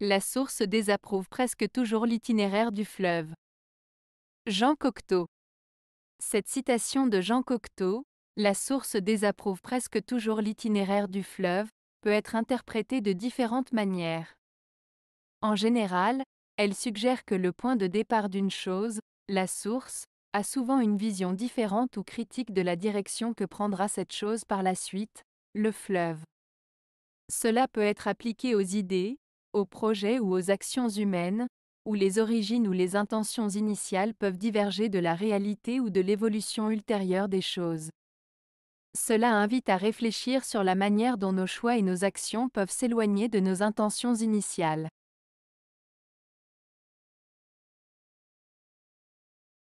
La source désapprouve presque toujours l'itinéraire du fleuve. Jean Cocteau. Cette citation de Jean Cocteau, La source désapprouve presque toujours l'itinéraire du fleuve, peut être interprétée de différentes manières. En général, elle suggère que le point de départ d'une chose, la source, a souvent une vision différente ou critique de la direction que prendra cette chose par la suite, le fleuve. Cela peut être appliqué aux idées, aux projets ou aux actions humaines, où les origines ou les intentions initiales peuvent diverger de la réalité ou de l'évolution ultérieure des choses. Cela invite à réfléchir sur la manière dont nos choix et nos actions peuvent s'éloigner de nos intentions initiales.